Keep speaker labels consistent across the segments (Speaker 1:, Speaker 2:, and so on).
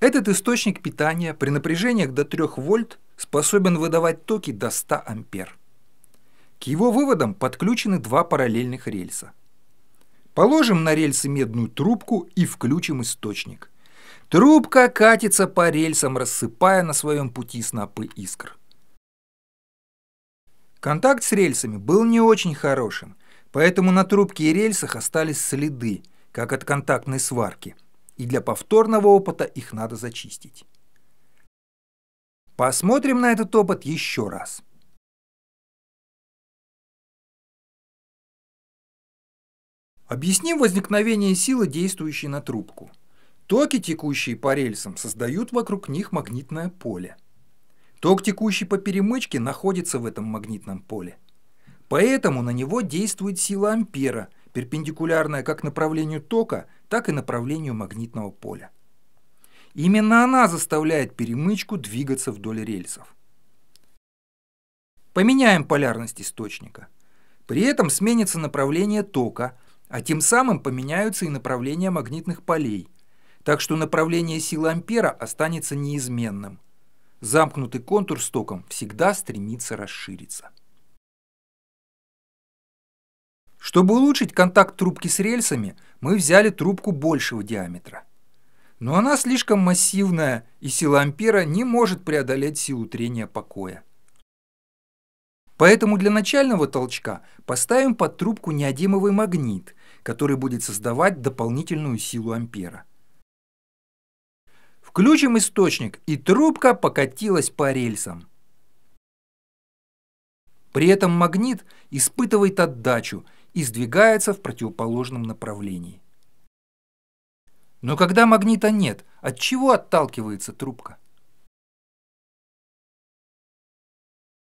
Speaker 1: Этот источник питания при напряжениях до 3 вольт способен выдавать токи до 100 ампер. К его выводам подключены два параллельных рельса. Положим на рельсы медную трубку и включим источник. Трубка катится по рельсам, рассыпая на своем пути снопы искр. Контакт с рельсами был не очень хорошим, поэтому на трубке и рельсах остались следы, как от контактной сварки – и для повторного опыта их надо зачистить. Посмотрим на этот опыт еще раз. Объясним возникновение силы, действующей на трубку. Токи, текущие по рельсам, создают вокруг них магнитное поле. Ток, текущий по перемычке, находится в этом магнитном поле. Поэтому на него действует сила ампера, перпендикулярная как направлению тока, так и направлению магнитного поля. Именно она заставляет перемычку двигаться вдоль рельсов. Поменяем полярность источника. При этом сменится направление тока, а тем самым поменяются и направления магнитных полей, так что направление силы ампера останется неизменным. Замкнутый контур с током всегда стремится расшириться. Чтобы улучшить контакт трубки с рельсами, мы взяли трубку большего диаметра. Но она слишком массивная, и сила ампера не может преодолеть силу трения покоя. Поэтому для начального толчка поставим под трубку неодимовый магнит, который будет создавать дополнительную силу ампера. Включим источник, и трубка покатилась по рельсам. При этом магнит испытывает отдачу – и сдвигается в противоположном направлении. Но когда магнита нет, от чего отталкивается трубка?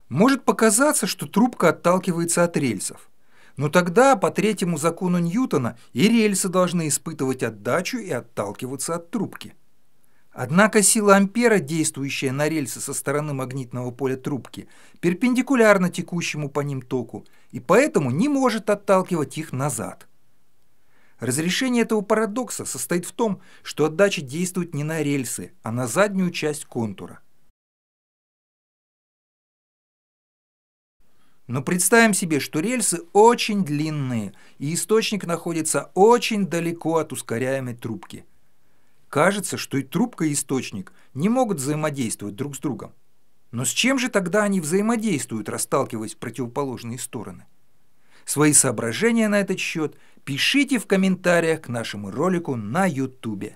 Speaker 1: Может показаться, что трубка отталкивается от рельсов. Но тогда, по третьему закону Ньютона, и рельсы должны испытывать отдачу и отталкиваться от трубки. Однако сила ампера, действующая на рельсы со стороны магнитного поля трубки, перпендикулярна текущему по ним току, и поэтому не может отталкивать их назад. Разрешение этого парадокса состоит в том, что отдача действует не на рельсы, а на заднюю часть контура. Но представим себе, что рельсы очень длинные, и источник находится очень далеко от ускоряемой трубки – Кажется, что и трубка, и источник не могут взаимодействовать друг с другом. Но с чем же тогда они взаимодействуют, расталкиваясь в противоположные стороны? Свои соображения на этот счет пишите в комментариях к нашему ролику на YouTube.